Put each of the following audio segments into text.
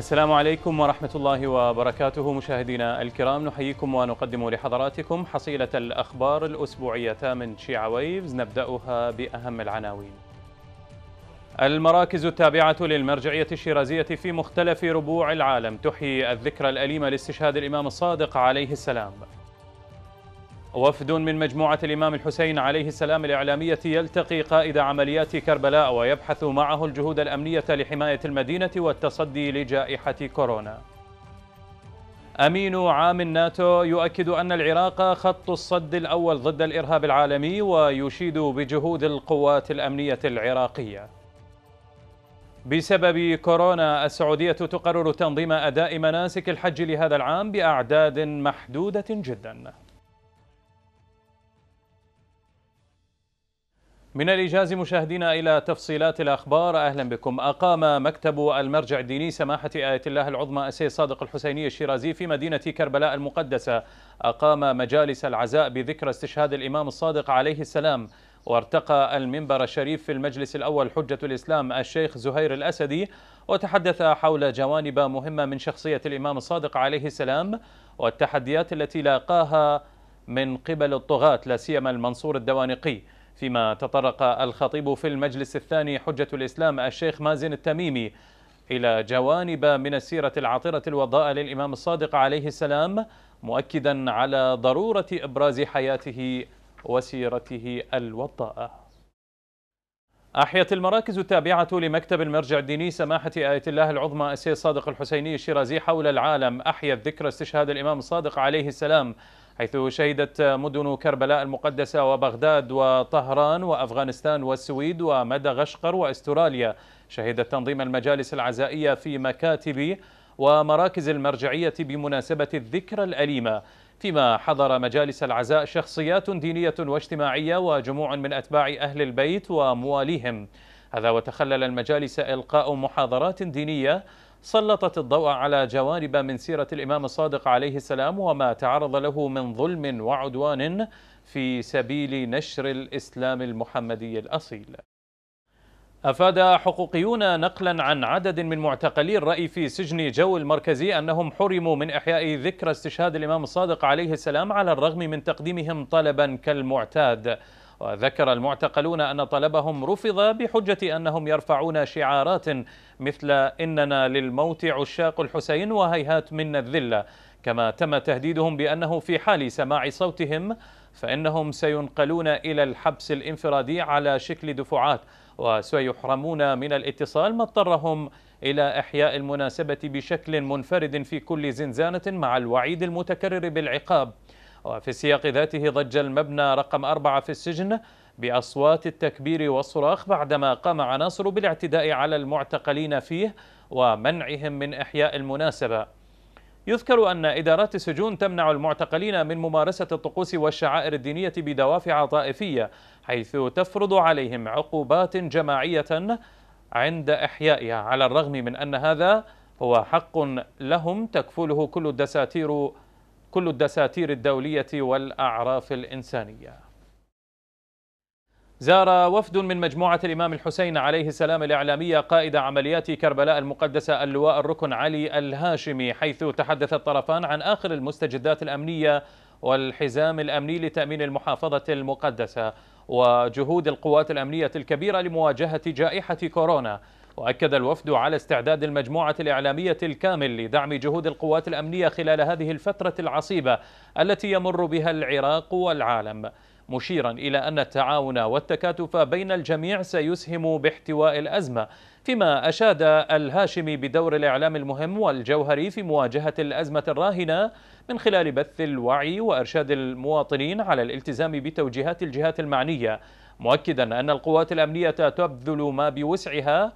السلام عليكم ورحمة الله وبركاته مشاهدينا الكرام نحييكم ونقدم لحضراتكم حصيلة الأخبار الأسبوعية من شيعة ويفز نبدأها بأهم العناوين المراكز التابعة للمرجعية الشيرازية في مختلف ربوع العالم تحيي الذكرى الأليمة لاستشهاد الإمام الصادق عليه السلام وفد من مجموعة الإمام الحسين عليه السلام الإعلامية يلتقي قائد عمليات كربلاء ويبحث معه الجهود الأمنية لحماية المدينة والتصدي لجائحة كورونا أمين عام الناتو يؤكد أن العراق خط الصد الأول ضد الإرهاب العالمي ويشيد بجهود القوات الأمنية العراقية بسبب كورونا السعودية تقرر تنظيم أداء مناسك الحج لهذا العام بأعداد محدودة جداً من الإيجاز مشاهدينا إلى تفصيلات الأخبار أهلا بكم أقام مكتب المرجع الديني سماحة آية الله العظمى السيد صادق الحسيني الشيرازي في مدينة كربلاء المقدسة أقام مجالس العزاء بذكرى استشهاد الإمام الصادق عليه السلام وارتقى المنبر الشريف في المجلس الأول حجة الإسلام الشيخ زهير الأسدي وتحدث حول جوانب مهمة من شخصية الإمام الصادق عليه السلام والتحديات التي لاقاها من قبل الطغاة لا سيما المنصور الدوانقي فيما تطرق الخطيب في المجلس الثاني حجة الإسلام الشيخ مازن التميمي إلى جوانب من السيرة العطرة الوضاء للإمام الصادق عليه السلام مؤكدا على ضرورة إبراز حياته وسيرته الوضاءة أحيت المراكز التابعة لمكتب المرجع الديني سماحة آية الله العظمى السيد صادق الحسيني الشيرازي حول العالم أحيت ذكرى استشهاد الإمام الصادق عليه السلام حيث شهدت مدن كربلاء المقدسة وبغداد وطهران وأفغانستان والسويد ومدغشقر وأستراليا شهدت تنظيم المجالس العزائية في مكاتب ومراكز المرجعية بمناسبة الذكرى الأليمة فيما حضر مجالس العزاء شخصيات دينية واجتماعية وجموع من أتباع أهل البيت ومواليهم هذا وتخلل المجالس إلقاء محاضرات دينية سلطت الضوء على جوانب من سيرة الإمام الصادق عليه السلام وما تعرض له من ظلم وعدوان في سبيل نشر الإسلام المحمدي الأصيل أفاد حقوقيون نقلا عن عدد من معتقلي الرأي في سجن جو المركزي أنهم حرموا من إحياء ذكرى استشهاد الإمام الصادق عليه السلام على الرغم من تقديمهم طلبا كالمعتاد وذكر المعتقلون أن طلبهم رفض بحجة أنهم يرفعون شعارات مثل إننا للموت عشاق الحسين وهيهات من الذلة كما تم تهديدهم بأنه في حال سماع صوتهم فإنهم سينقلون إلى الحبس الانفرادي على شكل دفعات وسيحرمون من الاتصال ما اضطرهم إلى إحياء المناسبة بشكل منفرد في كل زنزانة مع الوعيد المتكرر بالعقاب وفي السياق ذاته ضج المبنى رقم أربعة في السجن بأصوات التكبير والصراخ بعدما قام عناصر بالاعتداء على المعتقلين فيه ومنعهم من إحياء المناسبة يذكر أن إدارات السجون تمنع المعتقلين من ممارسة الطقوس والشعائر الدينية بدوافع طائفية حيث تفرض عليهم عقوبات جماعية عند إحيائها على الرغم من أن هذا هو حق لهم تكفله كل الدساتير كل الدساتير الدولية والأعراف الإنسانية زار وفد من مجموعة الإمام الحسين عليه السلام الإعلامية قائد عمليات كربلاء المقدسة اللواء الركن علي الهاشمي حيث تحدث الطرفان عن آخر المستجدات الأمنية والحزام الأمني لتأمين المحافظة المقدسة وجهود القوات الأمنية الكبيرة لمواجهة جائحة كورونا وأكد الوفد على استعداد المجموعة الإعلامية الكامل لدعم جهود القوات الأمنية خلال هذه الفترة العصيبة التي يمر بها العراق والعالم مشيرا إلى أن التعاون والتكاتف بين الجميع سيسهم باحتواء الأزمة فيما أشاد الهاشمي بدور الإعلام المهم والجوهري في مواجهة الأزمة الراهنة من خلال بث الوعي وإرشاد المواطنين على الالتزام بتوجيهات الجهات المعنية مؤكدا أن القوات الأمنية تبذل ما بوسعها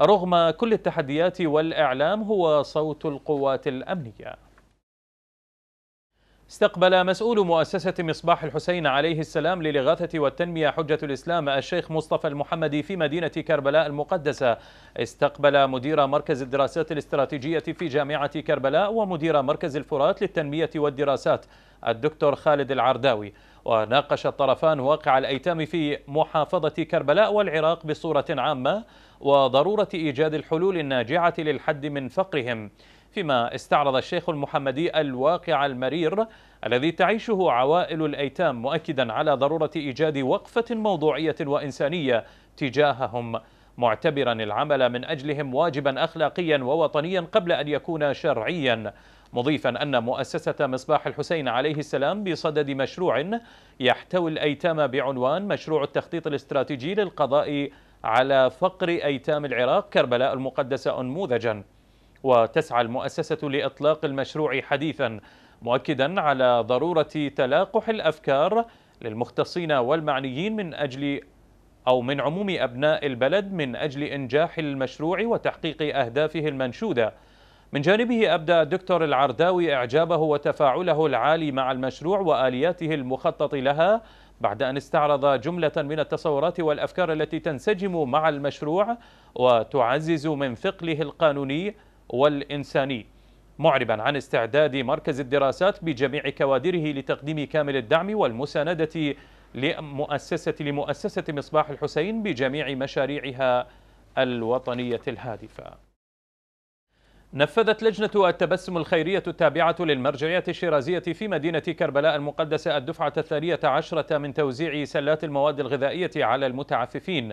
رغم كل التحديات والإعلام هو صوت القوات الأمنية استقبل مسؤول مؤسسة مصباح الحسين عليه السلام للإغاثة والتنمية حجة الإسلام الشيخ مصطفى المحمدي في مدينة كربلاء المقدسة استقبل مدير مركز الدراسات الاستراتيجية في جامعة كربلاء ومدير مركز الفرات للتنمية والدراسات الدكتور خالد العرداوي وناقش الطرفان واقع الأيتام في محافظة كربلاء والعراق بصورة عامة وضرورة إيجاد الحلول الناجعة للحد من فقرهم فيما استعرض الشيخ المحمدي الواقع المرير الذي تعيشه عوائل الأيتام مؤكدا على ضرورة إيجاد وقفة موضوعية وإنسانية تجاههم معتبرا العمل من أجلهم واجبا أخلاقيا ووطنيا قبل أن يكون شرعيا مضيفا أن مؤسسة مصباح الحسين عليه السلام بصدد مشروع يحتوي الأيتام بعنوان مشروع التخطيط الاستراتيجي للقضاء على فقر أيتام العراق كربلاء المقدسة أنموذجا وتسعى المؤسسة لإطلاق المشروع حديثا مؤكدا على ضرورة تلاقح الأفكار للمختصين والمعنيين من أجل أو من عموم أبناء البلد من أجل إنجاح المشروع وتحقيق أهدافه المنشودة من جانبه أبدى الدكتور العرداوي إعجابه وتفاعله العالي مع المشروع وآلياته المخطط لها بعد أن استعرض جملة من التصورات والأفكار التي تنسجم مع المشروع وتعزز من ثقله القانوني والإنساني معربا عن استعداد مركز الدراسات بجميع كوادره لتقديم كامل الدعم والمساندة لمؤسسة لمؤسسة مصباح الحسين بجميع مشاريعها الوطنية الهادفة نفذت لجنة التبسم الخيرية التابعة للمرجعية الشيرازية في مدينة كربلاء المقدسة الدفعة الثانية عشرة من توزيع سلات المواد الغذائية على المتعففين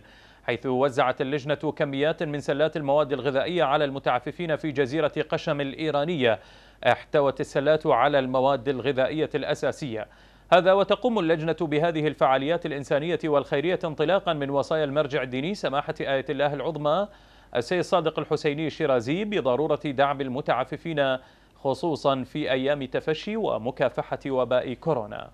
حيث وزعت اللجنة كميات من سلات المواد الغذائية على المتعففين في جزيرة قشم الإيرانية احتوت السلات على المواد الغذائية الأساسية هذا وتقوم اللجنة بهذه الفعاليات الإنسانية والخيرية انطلاقا من وصايا المرجع الديني سماحة آية الله العظمى السيد صادق الحسيني الشيرازي بضرورة دعم المتعففين خصوصا في أيام تفشي ومكافحة وباء كورونا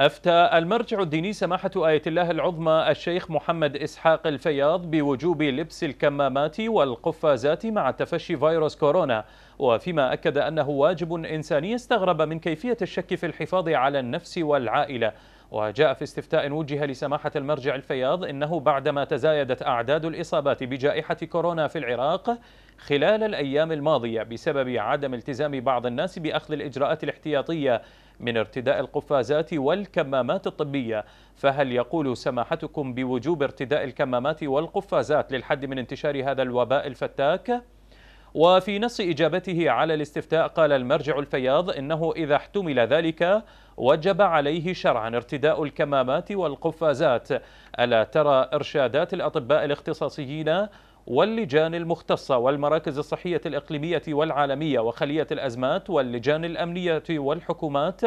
أفتى المرجع الديني سماحة آية الله العظمى الشيخ محمد إسحاق الفياض بوجوب لبس الكمامات والقفازات مع تفشي فيروس كورونا وفيما أكد أنه واجب إنساني استغرب من كيفية الشك في الحفاظ على النفس والعائلة وجاء في استفتاء وجه لسماحة المرجع الفياض إنه بعدما تزايدت أعداد الإصابات بجائحة كورونا في العراق خلال الأيام الماضية بسبب عدم التزام بعض الناس بأخذ الإجراءات الاحتياطية من ارتداء القفازات والكمامات الطبية فهل يقول سماحتكم بوجوب ارتداء الكمامات والقفازات للحد من انتشار هذا الوباء الفتاك؟ وفي نص إجابته على الاستفتاء قال المرجع الفياض إنه إذا احتمل ذلك وجب عليه شرعا ارتداء الكمامات والقفازات ألا ترى إرشادات الأطباء الاختصاصيين واللجان المختصة والمراكز الصحية الإقليمية والعالمية وخلية الأزمات واللجان الأمنية والحكومات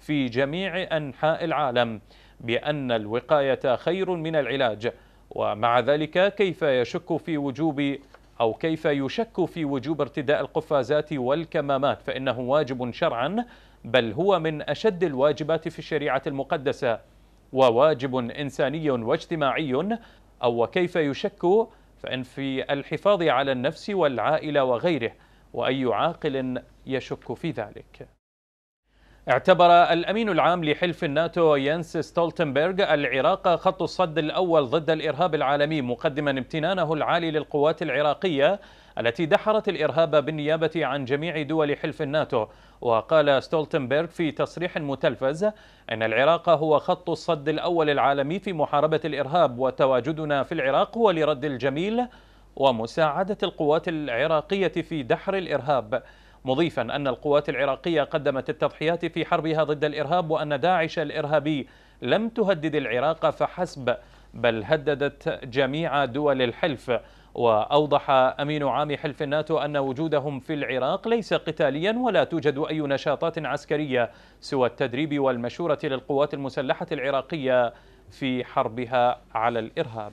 في جميع أنحاء العالم بأن الوقاية خير من العلاج ومع ذلك كيف يشك في وجوب أو كيف يشك في وجوب ارتداء القفازات والكمامات فإنه واجب شرعا بل هو من أشد الواجبات في الشريعة المقدسة وواجب إنساني واجتماعي أو وكيف يشك فإن في الحفاظ على النفس والعائلة وغيره وأي عاقل يشك في ذلك اعتبر الأمين العام لحلف الناتو ينس ستولتنبرغ العراق خط الصد الأول ضد الإرهاب العالمي مقدما امتنانه العالي للقوات العراقية التي دحرت الإرهاب بالنيابة عن جميع دول حلف الناتو وقال ستولتنبرغ في تصريح متلفز أن العراق هو خط الصد الأول العالمي في محاربة الإرهاب وتواجدنا في العراق هو لرد الجميل ومساعدة القوات العراقية في دحر الإرهاب مضيفا أن القوات العراقية قدمت التضحيات في حربها ضد الإرهاب وأن داعش الإرهابي لم تهدد العراق فحسب بل هددت جميع دول الحلف وأوضح أمين عام حلف الناتو أن وجودهم في العراق ليس قتاليا ولا توجد أي نشاطات عسكرية سوى التدريب والمشورة للقوات المسلحة العراقية في حربها على الإرهاب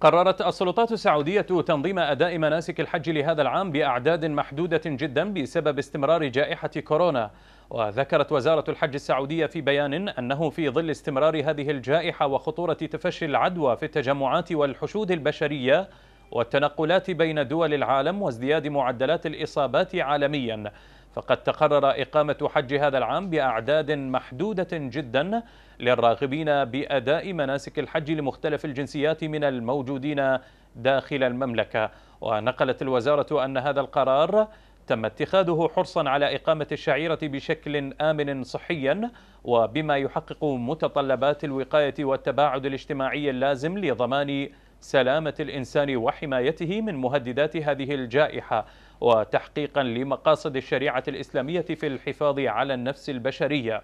قررت السلطات السعودية تنظيم أداء مناسك الحج لهذا العام بأعداد محدودة جدا بسبب استمرار جائحة كورونا وذكرت وزارة الحج السعودية في بيان أنه في ظل استمرار هذه الجائحة وخطورة تفشي العدوى في التجمعات والحشود البشرية والتنقلات بين دول العالم وازدياد معدلات الإصابات عالمياً فقد تقرر إقامة حج هذا العام بأعداد محدودة جدا للراغبين بأداء مناسك الحج لمختلف الجنسيات من الموجودين داخل المملكة ونقلت الوزارة أن هذا القرار تم اتخاذه حرصا على إقامة الشعيرة بشكل آمن صحيا وبما يحقق متطلبات الوقاية والتباعد الاجتماعي اللازم لضمان سلامة الإنسان وحمايته من مهددات هذه الجائحة وتحقيقا لمقاصد الشريعة الإسلامية في الحفاظ على النفس البشرية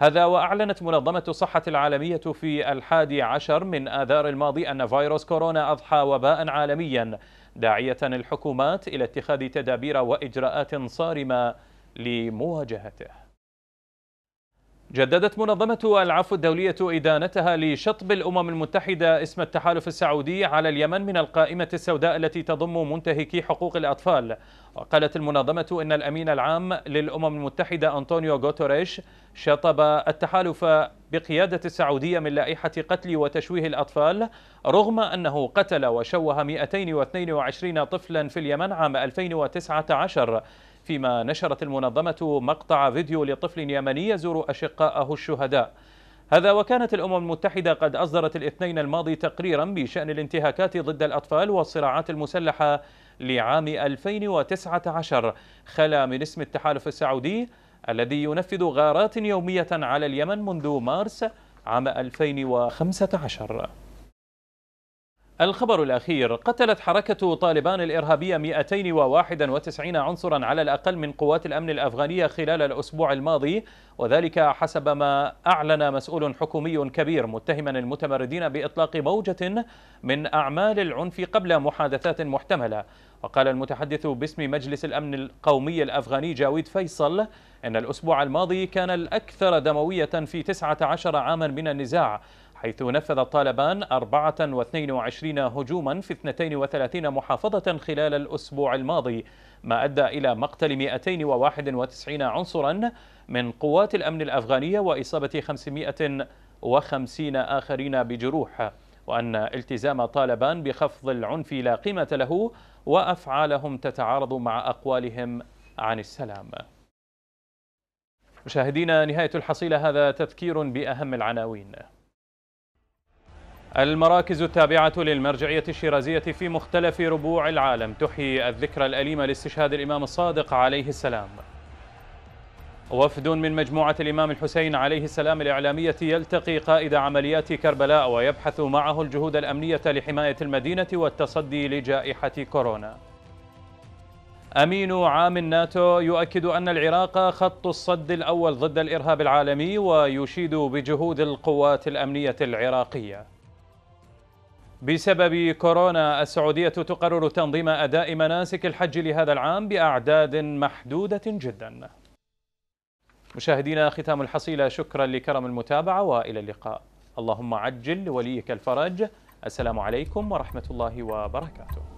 هذا وأعلنت منظمة الصحة العالمية في الحادي عشر من آذار الماضي أن فيروس كورونا أضحى وباء عالميا داعية الحكومات إلى اتخاذ تدابير وإجراءات صارمة لمواجهته جددت منظمة العفو الدولية إدانتها لشطب الأمم المتحدة اسم التحالف السعودي على اليمن من القائمة السوداء التي تضم منتهكي حقوق الأطفال وقالت المنظمة إن الأمين العام للأمم المتحدة أنطونيو غوتوريش شطب التحالف بقيادة السعودية من لائحة قتل وتشويه الأطفال رغم أنه قتل وشوه 222 طفلا في اليمن عام 2019 فيما نشرت المنظمة مقطع فيديو لطفل يمني يزور أشقاءه الشهداء هذا وكانت الأمم المتحدة قد أصدرت الاثنين الماضي تقريرا بشأن الانتهاكات ضد الأطفال والصراعات المسلحة لعام 2019 خلا من اسم التحالف السعودي الذي ينفذ غارات يومية على اليمن منذ مارس عام 2015 الخبر الأخير قتلت حركة طالبان الإرهابية 291 عنصرا على الأقل من قوات الأمن الأفغانية خلال الأسبوع الماضي وذلك حسب ما أعلن مسؤول حكومي كبير متهما المتمردين بإطلاق موجة من أعمال العنف قبل محادثات محتملة وقال المتحدث باسم مجلس الأمن القومي الأفغاني جاويد فيصل أن الأسبوع الماضي كان الأكثر دموية في 19 عاما من النزاع حيث نفذ طالبان 24 هجوما في 32 محافظة خلال الأسبوع الماضي ما أدى إلى مقتل 291 عنصرا من قوات الأمن الأفغانية وإصابة 550 آخرين بجروح وأن التزام طالبان بخفض العنف لا قيمة له وأفعالهم تتعارض مع أقوالهم عن السلام مشاهدينا نهاية الحصيلة هذا تذكير بأهم العناوين المراكز التابعة للمرجعية الشيرازية في مختلف ربوع العالم تحيي الذكرى الأليمة لاستشهاد الإمام الصادق عليه السلام وفد من مجموعة الإمام الحسين عليه السلام الإعلامية يلتقي قائد عمليات كربلاء ويبحث معه الجهود الأمنية لحماية المدينة والتصدي لجائحة كورونا أمين عام الناتو يؤكد أن العراق خط الصد الأول ضد الإرهاب العالمي ويشيد بجهود القوات الأمنية العراقية بسبب كورونا السعودية تقرر تنظيم أداء مناسك الحج لهذا العام بأعداد محدودة جدا مشاهدينا ختام الحصيلة شكرا لكرم المتابعة وإلى اللقاء اللهم عجل لوليك الفرج السلام عليكم ورحمة الله وبركاته